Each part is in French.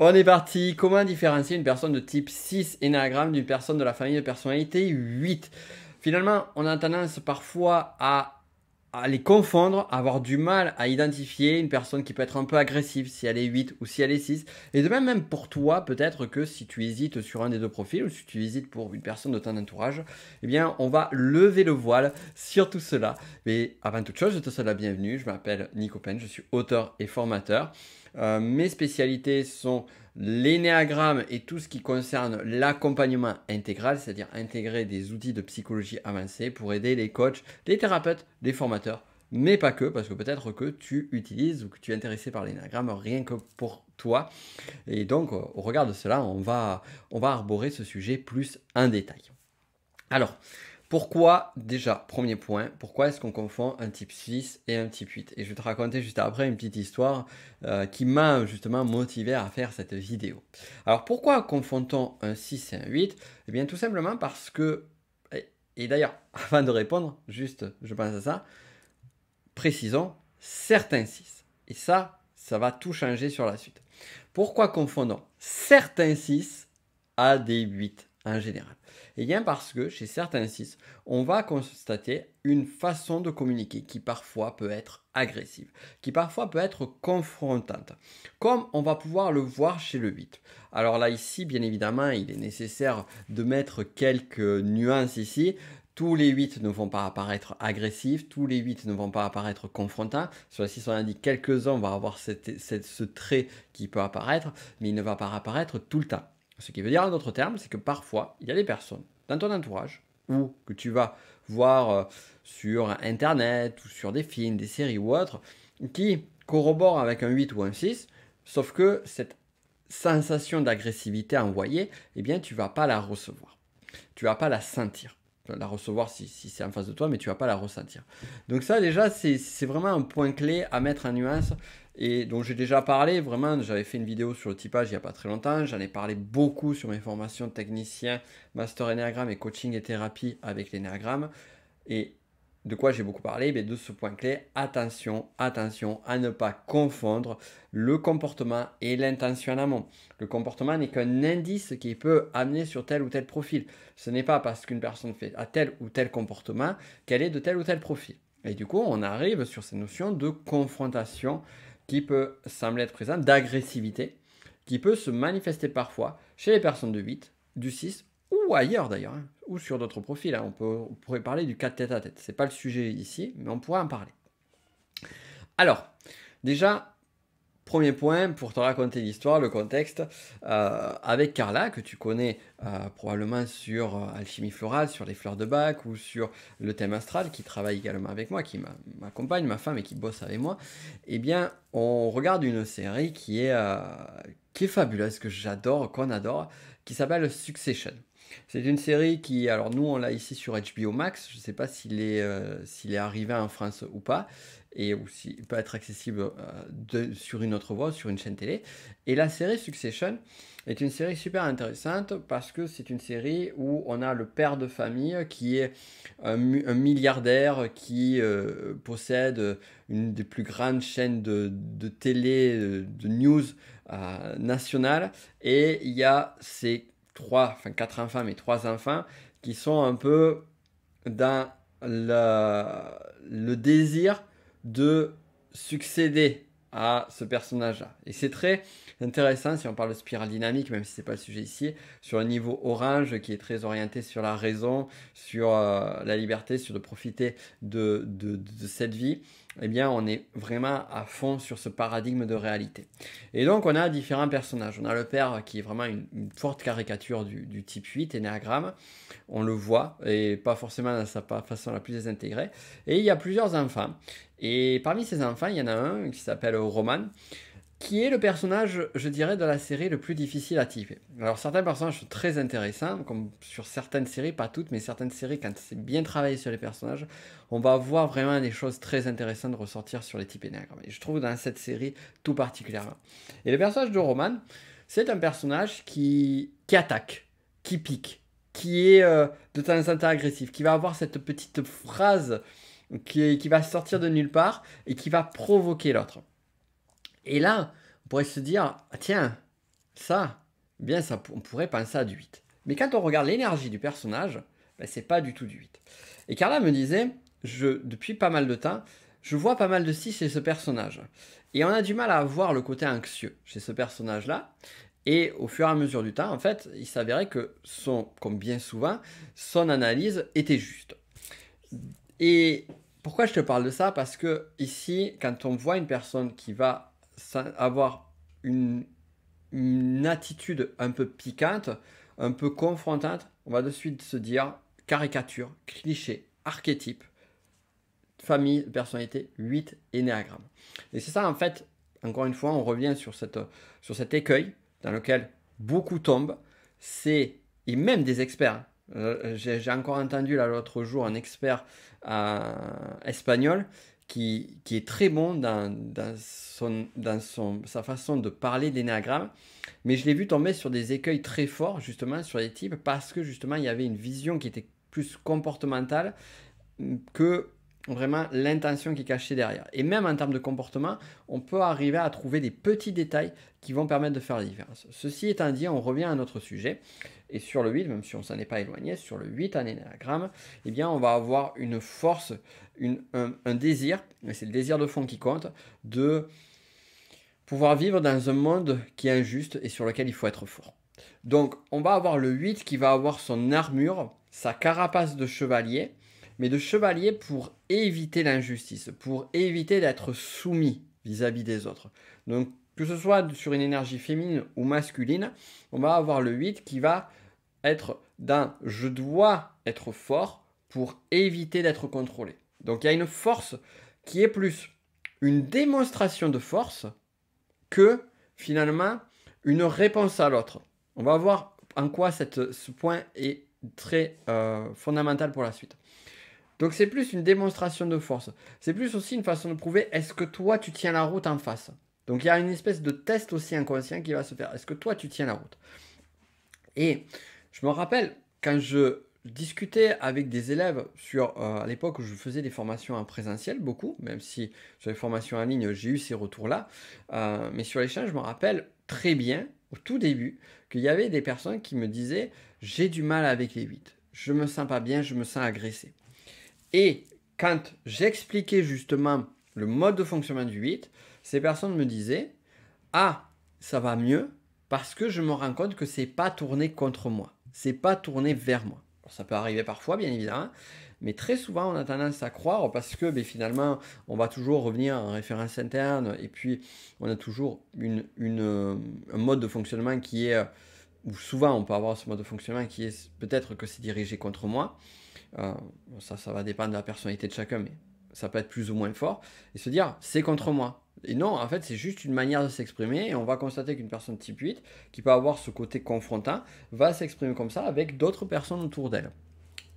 On est parti. Comment différencier une personne de type 6 enagramme d'une personne de la famille de personnalité 8 Finalement, on a tendance parfois à, les confondre, à avoir du mal à identifier une personne qui peut être un peu agressive si elle est 8 ou si elle est 6. Et de même, même pour toi, peut-être que si tu hésites sur un des deux profils ou si tu hésites pour une personne de ton entourage, eh bien, on va lever le voile sur tout cela. Mais avant toute chose, je te souhaite la bienvenue. Je m'appelle Nico Pen, je suis auteur et formateur. Euh, mes spécialités sont l'énéagramme et tout ce qui concerne l'accompagnement intégral, c'est-à-dire intégrer des outils de psychologie avancée pour aider les coachs, les thérapeutes, les formateurs, mais pas que, parce que peut-être que tu utilises ou que tu es intéressé par l'énéagramme rien que pour toi. Et donc, au regard de cela, on va, on va arborer ce sujet plus en détail. Alors, pourquoi, déjà, premier point, pourquoi est-ce qu'on confond un type 6 et un type 8 Et je vais te raconter juste après une petite histoire euh, qui m'a justement motivé à faire cette vidéo. Alors pourquoi confond-on un 6 et un 8 Eh bien tout simplement parce que, et, et d'ailleurs, avant de répondre, juste je pense à ça, précisons certains 6. Et ça, ça va tout changer sur la suite. Pourquoi confondons certains 6 à des 8 en général. Et eh bien parce que chez certains 6, on va constater une façon de communiquer qui parfois peut être agressive, qui parfois peut être confrontante, comme on va pouvoir le voir chez le 8. Alors là ici, bien évidemment, il est nécessaire de mettre quelques nuances ici, tous les 8 ne vont pas apparaître agressifs, tous les 8 ne vont pas apparaître confrontants. Sur 6, on a dit quelques-uns, on va avoir ce trait qui peut apparaître, mais il ne va pas apparaître tout le temps. Ce qui veut dire en d'autres termes, c'est que parfois, il y a des personnes dans ton entourage ou que tu vas voir euh, sur Internet ou sur des films, des séries ou autres, qui corroborent avec un 8 ou un 6, sauf que cette sensation d'agressivité envoyée, eh bien, tu vas pas la recevoir. Tu ne vas pas la sentir. la recevoir si, c'est en face de toi, mais tu ne vas pas la ressentir. Donc ça, déjà, c'est vraiment un point clé à mettre en nuance et dont j'ai déjà parlé vraiment. J'avais fait une vidéo sur le typage il n'y a pas très longtemps. J'en ai parlé beaucoup sur mes formations technicien, master Enneagramme et coaching et thérapie avec l'énéagramme. Et de quoi j'ai beaucoup parlé mais De ce point clé, attention, attention à ne pas confondre le comportement et l'intention en amont. Le comportement n'est qu'un indice qui peut amener sur tel ou tel profil. Ce n'est pas parce qu'une personne fait à tel ou tel comportement qu'elle est de tel ou tel profil. Et du coup, on arrive sur ces notions de confrontation qui peut sembler être présent, d'agressivité, qui peut se manifester parfois chez les personnes de 8, du 6 ou ailleurs d'ailleurs, hein, ou sur d'autres profils. Hein. On, pourrait parler du cas tête à tête. Ce n'est pas le sujet ici, mais on pourrait en parler. Alors, déjà, Premier point, pour te raconter l'histoire, le contexte, euh, avec Carla, que tu connais euh, probablement sur euh, Alchimie Florale, sur les fleurs de bac ou sur le thème astral, qui travaille également avec moi, qui m'accompagne, ma femme et qui bosse avec moi, eh bien, on regarde une série qui est, qui est fabuleuse, que j'adore, qu'on adore, qui s'appelle Succession. C'est une série qui, alors nous on l'a ici sur HBO Max, je ne sais pas s'il est, euh, s'il est arrivé en France ou pas, et ou s'il peut être accessible euh, sur une autre voie, sur une chaîne télé. Et la série Succession est une série super intéressante parce que c'est une série où on a le père de famille qui est un, milliardaire qui euh, possède une des plus grandes chaînes de, de télé, de news nationale, et il y a ses trois, enfin quatre enfants, mais trois enfants qui sont un peu dans le, désir de succéder à ce personnage-là. Et c'est très intéressant si on parle de spirale dynamique, même si ce n'est pas le sujet ici, sur un niveau orange qui est très orienté sur la raison, sur euh, la liberté, sur de profiter de, de cette vie eh bien, on est vraiment à fond sur ce paradigme de réalité. Et donc, on a différents personnages. On a le père qui est vraiment une, forte caricature du, type 8, énéagramme. On le voit, et pas forcément dans sa façon la plus désintégrée. Et il y a plusieurs enfants. Et parmi ces enfants, il y en a un qui s'appelle Roman qui est le personnage, je dirais, de la série le plus difficile à typer. Alors certains personnages sont très intéressants, comme sur certaines séries, pas toutes, mais certaines séries, quand c'est bien travaillé sur les personnages, on va voir vraiment des choses très intéressantes ressortir sur les types énagrammes. Et je trouve dans cette série tout particulièrement. Et le personnage de Roman, c'est un personnage qui, attaque, qui pique, qui est euh, de temps en temps agressif, qui va avoir cette petite phrase qui, qui va sortir de nulle part et qui va provoquer l'autre. Et là, on pourrait se dire, ah, tiens, ça, bien, ça, on pourrait penser à du 8. Mais quand on regarde l'énergie du personnage, ben, c'est pas du tout du 8. Et Carla me disait, je, depuis pas mal de temps, je vois pas mal de 6 chez ce personnage. Et on a du mal à voir le côté anxieux chez ce personnage-là. Et au fur et à mesure du temps, en fait, il s'avérait que son, comme bien souvent, son analyse était juste. Et pourquoi je te parle de ça Parce que ici, quand on voit une personne qui va avoir une, attitude un peu piquante, un peu confrontante, on va de suite se dire caricature, cliché, archétype, famille, personnalité, 8 énéagramme. Et c'est ça en fait, encore une fois, on revient sur, cette, sur cet écueil dans lequel beaucoup tombent, c'est, et même des experts, euh, j'ai encore entendu l'autre jour un expert euh, espagnol qui, est très bon dans, sa façon de parler d'énagramme, mais je l'ai vu tomber sur des écueils très forts, justement, sur les types, parce que justement, il y avait une vision qui était plus comportementale que vraiment l'intention qui est cachée derrière. Et même en termes de comportement, on peut arriver à trouver des petits détails qui vont permettre de faire la différence. Ceci étant dit, on revient à notre sujet. Et sur le 8, même si on s'en est pas éloigné, sur le 8 en énagramme, eh bien, on va avoir une force, un, désir, mais c'est le désir de fond qui compte, de pouvoir vivre dans un monde qui est injuste et sur lequel il faut être fort. Donc, on va avoir le 8 qui va avoir son armure, sa carapace de chevalier, mais de chevalier pour éviter l'injustice, pour éviter d'être soumis vis-à-vis des autres. Donc que ce soit sur une énergie féminine ou masculine, on va avoir le 8 qui va être d'un je dois être fort pour éviter d'être contrôlé. Donc il y a une force qui est plus une démonstration de force que finalement une réponse à l'autre. On va voir en quoi ce point est très euh, fondamental pour la suite. Donc c'est plus une démonstration de force. C'est plus aussi une façon de prouver est-ce que toi tu tiens la route en face. Donc il y a une espèce de test aussi inconscient qui va se faire. Est-ce que toi tu tiens la route Et je me rappelle quand je discutais avec des élèves sur euh, à l'époque où je faisais des formations en présentiel beaucoup, même si sur les formations en ligne j'ai eu ces retours-là, euh, mais sur les l'échange je me rappelle très bien au tout début qu'il y avait des personnes qui me disaient j'ai du mal avec les 8, je me sens pas bien, je me sens agressé. Et quand j'expliquais justement le mode de fonctionnement du 8, ces personnes me disaient Ah, ça va mieux parce que je me rends compte que c'est pas tourné contre moi, c'est pas tourné vers moi. ça peut arriver parfois, bien évidemment, mais très souvent on a tendance à croire parce que ben, finalement on va toujours revenir en référence interne et puis on a toujours euh, un mode de fonctionnement qui est, euh, ou souvent on peut avoir ce mode de fonctionnement qui est peut-être que c'est dirigé contre moi. Euh, ça, ça va dépendre de la personnalité de chacun, mais ça peut être plus ou moins fort. Et se dire, c'est contre moi. Et non, en fait, c'est juste une manière de s'exprimer. Et on va constater qu'une personne type 8, qui peut avoir ce côté confrontant, va s'exprimer comme ça avec d'autres personnes autour d'elle.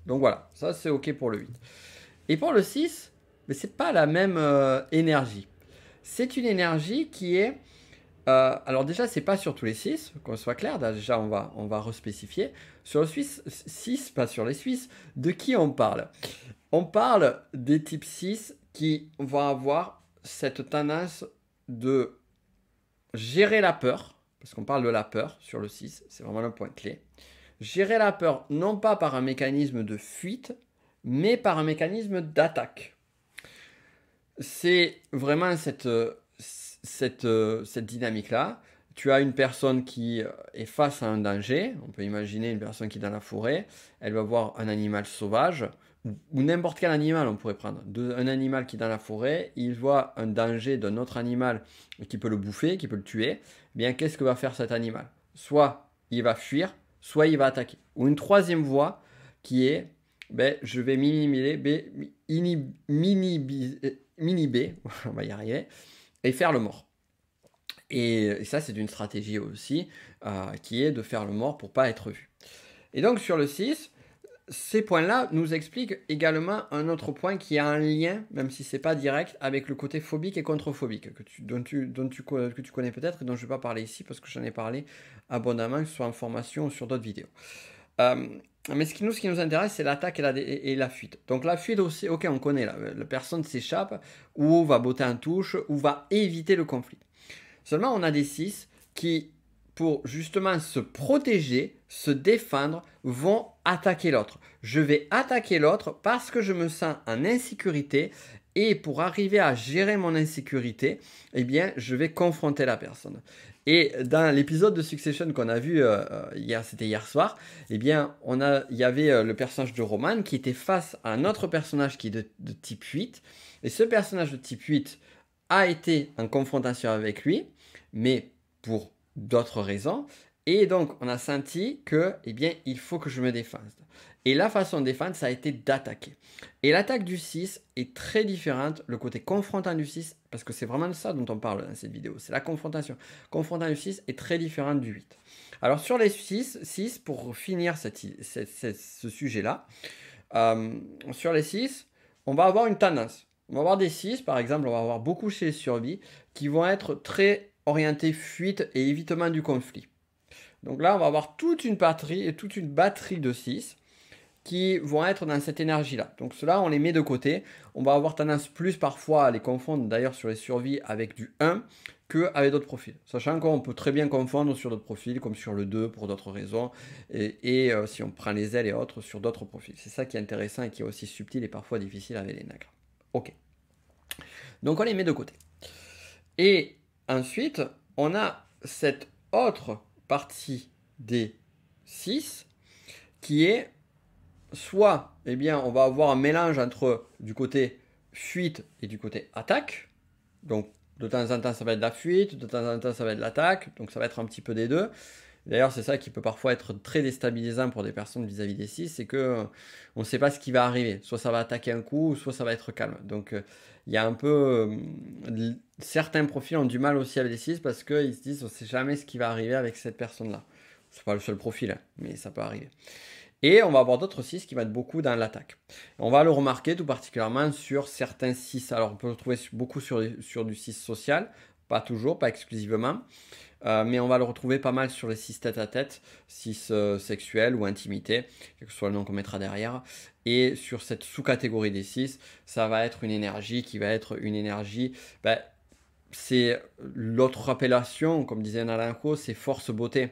Donc voilà, ça c'est OK pour le 8. Et pour le 6, mais c'est pas la même euh, énergie. C'est une énergie qui est. Euh, alors déjà, c'est pas sur tous les 6, qu'on soit clair. Déjà, on va, on va respécifier sur le Suisse 6, pas sur les Suisses, de qui on parle On parle des types 6 qui vont avoir cette tendance de gérer la peur, parce qu'on parle de la peur sur le 6, c'est vraiment le point clé. Gérer la peur non pas par un mécanisme de fuite, mais par un mécanisme d'attaque. C'est vraiment cette, cette dynamique-là tu as une personne qui euh, est face à un danger. On peut imaginer une personne qui est dans la forêt. Elle va voir un animal sauvage ou, n'importe quel animal on pourrait prendre. un animal qui est dans la forêt, il voit un danger d'un autre animal qui peut le bouffer, qui peut le tuer. Eh bien, qu'est-ce que va faire cet animal Soit il va fuir, soit il va attaquer. Ou une troisième voie qui est ben, je vais minimiser, b, ben, euh, on va y arriver, et faire le mort. Et, ça, c'est une stratégie aussi euh, qui est de faire le mort pour pas être vu. Et donc sur le 6, ces points-là nous expliquent également un autre point qui a un lien, même si c'est pas direct, avec le côté phobique et contre-phobique que tu, tu, que tu connais peut-être et dont je ne vais pas parler ici parce que j'en ai parlé abondamment, que ce soit en formation ou sur d'autres vidéos. Euh, mais ce qui nous, ce qui nous intéresse, c'est l'attaque et la, et la, fuite. Donc la fuite aussi, ok, on connaît, la, la personne s'échappe ou va botter en touche ou va éviter le conflit. Seulement, on a des 6 qui, pour justement se protéger, se défendre, vont attaquer l'autre. Je vais attaquer l'autre parce que je me sens en insécurité et pour arriver à gérer mon insécurité, eh bien, je vais confronter la personne. Et dans l'épisode de Succession qu'on a vu euh, euh, hier, c'était hier soir, eh bien, il y avait euh, le personnage de Roman qui était face à un autre personnage qui est de, de type 8. Et ce personnage de type 8, a été en confrontation avec lui, mais pour d'autres raisons. Et donc, on a senti que, eh bien, il faut que je me défense. Et la façon de défendre, ça a été d'attaquer. Et l'attaque du 6 est très différente, le côté confrontant du 6, parce que c'est vraiment de ça dont on parle dans cette vidéo, c'est la confrontation. Confrontant du 6 est très différente du 8. Alors sur les 6, 6 pour finir ce sujet-là, euh, sur les 6, on va avoir une tendance. On va avoir des 6, par exemple, on va avoir beaucoup chez les survies qui vont être très orientés fuite et évitement du conflit. Donc là, on va avoir toute une batterie et toute une batterie de 6 qui vont être dans cette énergie-là. Donc cela, on les met de côté. On va avoir tendance plus parfois à les confondre d'ailleurs sur les survies avec du 1 que avec d'autres profils. Sachant qu'on peut très bien confondre sur d'autres profils comme sur le 2 pour d'autres raisons et, euh, si on prend les ailes et autres sur d'autres profils. C'est ça qui est intéressant et qui est aussi subtil et parfois difficile avec les nacres. Ok. Donc on les met de côté. Et ensuite, on a cette autre partie des 6 qui est soit, eh bien, on va avoir un mélange entre du côté fuite et du côté attaque. Donc de temps en temps, ça va être de la fuite, de temps en temps, ça va être de l'attaque. Donc ça va être un petit peu des deux. D'ailleurs, c'est ça qui peut parfois être très déstabilisant pour des personnes vis-à-vis des 6, c'est que euh, on ne sait pas ce qui va arriver. Soit ça va attaquer un coup, soit ça va être calme. Donc euh, il y a un peu euh, certains profils ont du mal aussi avec les 6 parce qu'ils se disent on ne sait jamais ce qui va arriver avec cette personne-là. Ce n'est pas le seul profil, hein, mais ça peut arriver. Et on va avoir d'autres 6 qui être beaucoup dans l'attaque. On va le remarquer tout particulièrement sur certains 6. Alors on peut le trouver beaucoup sur, sur du 6 social, pas toujours, pas exclusivement. Euh, mais on va le retrouver pas mal sur les 6 tête à tête, 6 euh, sexuels ou intimité, quel que soit le nom qu'on mettra derrière. Et sur cette sous-catégorie des 6, ça va être une énergie qui va être une énergie. Ben, c'est l'autre appellation, comme disait Co, c'est force beauté.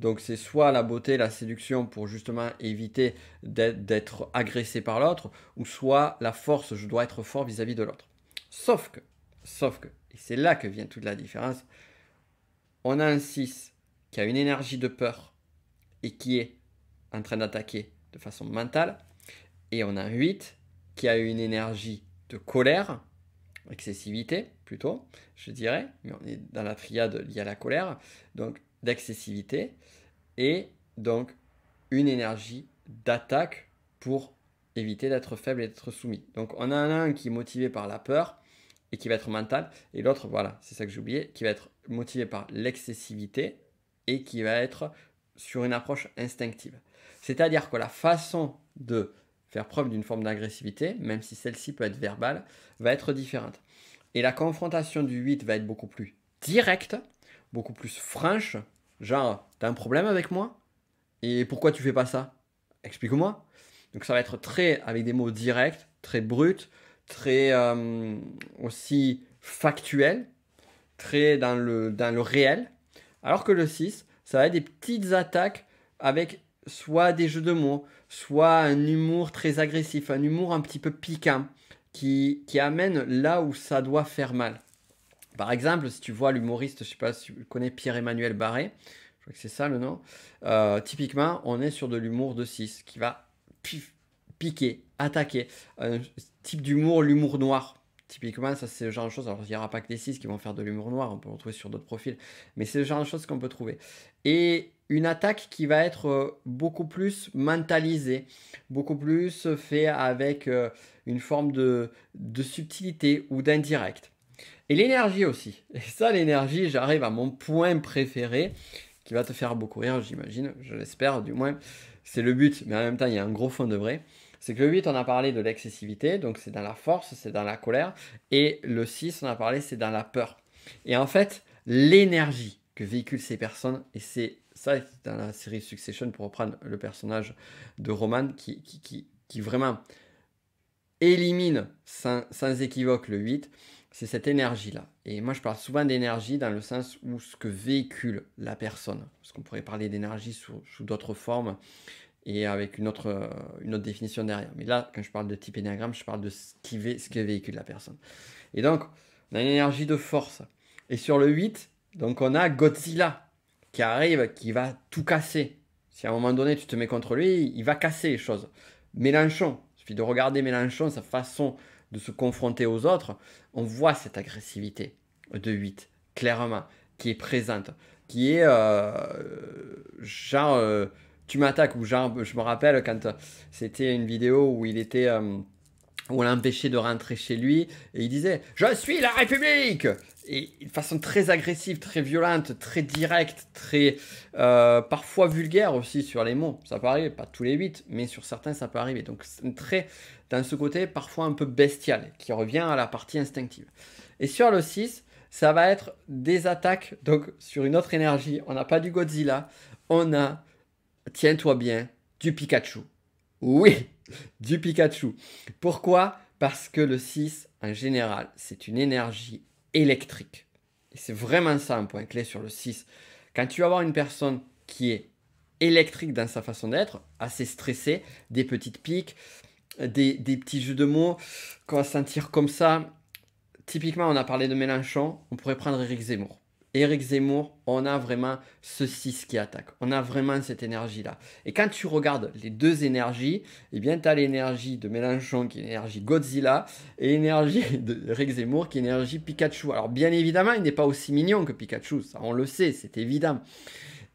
Donc c'est soit la beauté, la séduction pour justement éviter d'être agressé par l'autre, ou soit la force, je dois être fort vis à -vis de l'autre. Sauf que, sauf que, et c'est là que vient toute la différence, on a un 6 qui a une énergie de peur et qui est en train d'attaquer de façon mentale, et on a un 8 qui a une énergie de colère, excessivité plutôt, je dirais, mais on est dans la triade liée à la colère, donc d'excessivité, et donc une énergie d'attaque pour éviter d'être faible et d'être soumis. Donc on a un 1 qui est motivé par la peur, et qui va être mental. Et l'autre, voilà, c'est ça que j'ai oublié, qui va être motivé par l'excessivité et qui va être sur une approche instinctive. C'est-à-dire que la façon de faire preuve d'une forme d'agressivité, même si celle-ci peut être verbale, va être différente. Et la confrontation du 8 va être beaucoup plus directe, beaucoup plus franche, genre, t'as un problème avec moi Et pourquoi tu fais pas ça Explique-moi. Donc ça va être très, avec des mots directs, très bruts, très euh, aussi factuel, très dans le, dans le réel. Alors que le 6, ça va être des petites attaques avec soit des jeux de mots, soit un humour très agressif, un humour un petit peu piquant, qui, amène là où ça doit faire mal. Par exemple, si tu vois l'humoriste, je sais pas si tu connais Pierre-Emmanuel Barré, je crois que c'est ça le nom, euh, typiquement, on est sur de l'humour de 6 qui va piquer, attaquer. Un type d'humour, l'humour noir. Typiquement, ça c'est le genre de choses. Alors il n'y aura pas que des 6 qui vont faire de l'humour noir, on peut en trouver sur d'autres profils, mais c'est le genre de choses qu'on peut trouver. Et une attaque qui va être euh, beaucoup plus mentalisée, beaucoup plus fait avec euh, une forme de, de subtilité ou d'indirect. Et l'énergie aussi. Et ça, l'énergie, j'arrive à mon point préféré, qui va te faire beaucoup rire, j'imagine, je l'espère du moins. C'est le but, mais en même temps, il y a un gros fond de vrai. C'est que le 8, on a parlé de l'excessivité, donc c'est dans la force, c'est dans la colère. Et le 6, on a parlé, c'est dans la peur. Et en fait, l'énergie que véhiculent ces personnes, et c'est ça dans la série Succession, pour reprendre le personnage de Roman, qui, qui, qui, vraiment élimine sans, équivoque le 8, c'est cette énergie-là. Et moi, je parle souvent d'énergie dans le sens où ce que véhicule la personne. Parce qu'on pourrait parler d'énergie sous d'autres formes, et avec une autre, euh, une autre définition derrière. Mais là, quand je parle de type énéagramme, je parle de ce, qui est ce que véhicule la personne. Et donc, on a une énergie de force. Et sur le 8, donc on a Godzilla qui arrive, qui va tout casser. Si à un moment donné tu te mets contre lui, il va casser les choses. Mélenchon, il suffit de regarder Mélenchon, sa façon de se confronter aux autres, on voit cette agressivité de 8, clairement, qui est présente, qui est euh, genre... Euh, tu m'attaques ou genre je me rappelle quand euh, c'était une vidéo où il était euh, où on empêché de rentrer chez lui et il disait je suis la République et de façon très agressive, très violente, très directe, très euh, parfois vulgaire aussi sur les mots. Ça peut arriver, pas tous les huit, mais sur certains ça peut arriver. Donc très dans ce côté parfois un peu bestial qui revient à la partie instinctive. Et sur le 6, ça va être des attaques donc sur une autre énergie. On n'a pas du Godzilla, on a tiens-toi bien, du Pikachu. Oui, du Pikachu. Pourquoi Parce que le 6, en général, c'est une énergie électrique. c'est vraiment ça un point clé sur le 6. Quand tu vas voir une personne qui est électrique dans sa façon d'être, assez stressée, des petites piques, des, petits jeux de mots qu'on va sentir comme ça. Typiquement, on a parlé de Mélenchon, on pourrait prendre Eric Zemmour. Eric Zemmour, on a vraiment ce ceci qui attaque. On a vraiment cette énergie-là. Et quand tu regardes les deux énergies, eh bien, tu as l'énergie de Mélenchon qui est l'énergie Godzilla et l'énergie d'Eric Zemmour qui est l'énergie Pikachu. Alors, bien évidemment, il n'est pas aussi mignon que Pikachu. Ça, on le sait, c'est évident.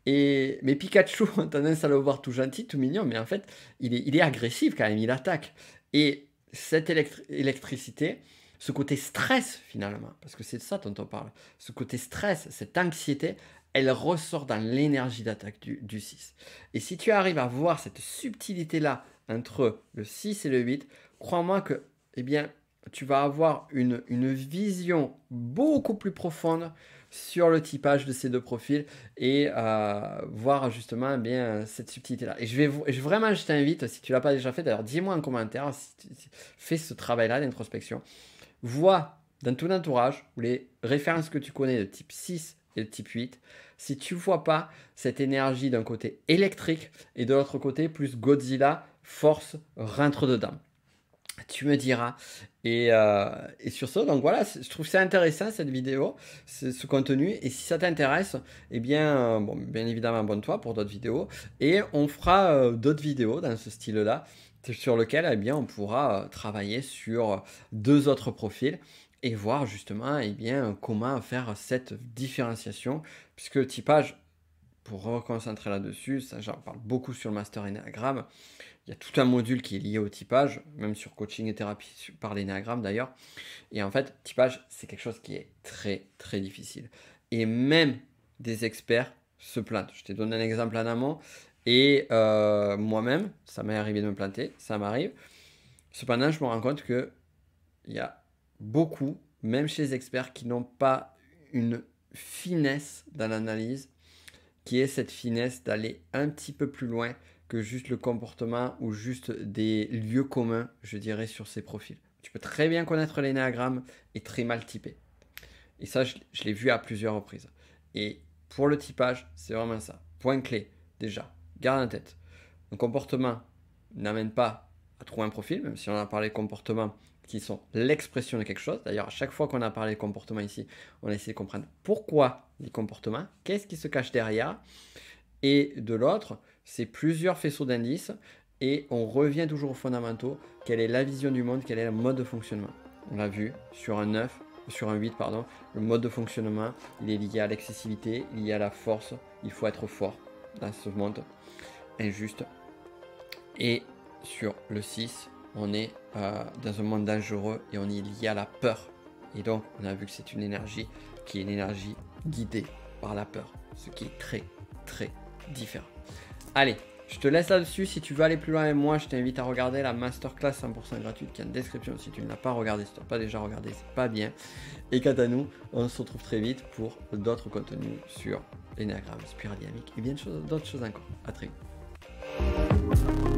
Et, mais Pikachu, on a tendance à le voir tout gentil, tout mignon, mais en fait, il est, agressif quand même, il attaque. Et cette électricité, ce côté stress finalement, parce que c'est de ça dont on parle, ce côté stress, cette anxiété, elle ressort dans l'énergie d'attaque du, 6. Et si tu arrives à voir cette subtilité-là entre le 6 et le 8, crois-moi que, eh bien, tu vas avoir une, vision beaucoup plus profonde sur le typage de ces deux profils et euh, voir justement eh bien cette subtilité là. Et je vais vraiment je t'invite si tu l'as pas déjà fait d'ailleurs dis-moi en commentaire si tu fais ce travail là d'introspection vois dans ton entourage les références que tu connais de type 6 et de type 8, si tu vois pas cette énergie d'un côté électrique et de l'autre côté plus Godzilla, force rentre dedans. Tu me diras. Et, euh, sur ce, donc voilà, je trouve ça intéressant cette vidéo, ce, contenu. Et si ça t'intéresse, eh bien, euh, bien évidemment, abonne-toi pour d'autres vidéos. Et on fera euh, d'autres vidéos dans ce style-là sur lequel eh bien, on pourra euh, travailler sur euh, deux autres profils et voir justement eh bien, comment faire cette différenciation, puisque typage, pour reconcentrer là-dessus, ça j'en parle beaucoup sur le master Enneagram, il y a tout un module qui est lié au typage, même sur coaching et thérapie par l'ennéagramme d'ailleurs. Et en fait, typage, c'est quelque chose qui est très très difficile. Et même des experts se plaintent. Je t'ai donné un exemple en amont, et euh, moi-même, ça m'est arrivé de me planter, ça m'arrive. Cependant, je me rends compte que il y a beaucoup, même chez les experts, qui n'ont pas une finesse dans l'analyse, qui est cette finesse d'aller un petit peu plus loin que juste le comportement ou juste des lieux communs, je dirais, sur ces profils. Tu peux très bien connaître l'énéagramme et très mal typer. Et ça, je l'ai vu à plusieurs reprises. Et pour le typage, c'est vraiment ça. Point clé, déjà Garde en tête. Un comportement n'amène pas à trouver un profil, même si on a parlé de comportements qui sont l'expression de quelque chose. D'ailleurs, à chaque fois qu'on a parlé de comportement ici, on a essayé de comprendre pourquoi les comportements, qu'est-ce qui se cache derrière. Et de l'autre, c'est plusieurs faisceaux d'indices et on revient toujours aux fondamentaux. Quelle est la vision du monde Quel est le mode de fonctionnement On l'a vu sur un 9, sur un 8, pardon. Le mode de fonctionnement, il est lié à l'excessivité, lié à la force. Il faut être fort dans ce monde injuste Et sur le 6, on est euh, dans un monde dangereux et on est lié à la peur. Et donc, on a vu que c'est une énergie qui est une énergie guidée par la peur, ce qui est très, très différent. Allez, je te laisse là-dessus. Si tu veux aller plus loin avec moi, je t'invite à regarder la masterclass 100% gratuite qui est en description. Si tu ne l'as pas regardé, si tu n'as pas déjà regardé, c'est pas bien. Et quant à nous, on se retrouve très vite pour d'autres contenus sur l'énagramme, spirale dynamique et bien d'autres choses encore. À très vite. Thank you.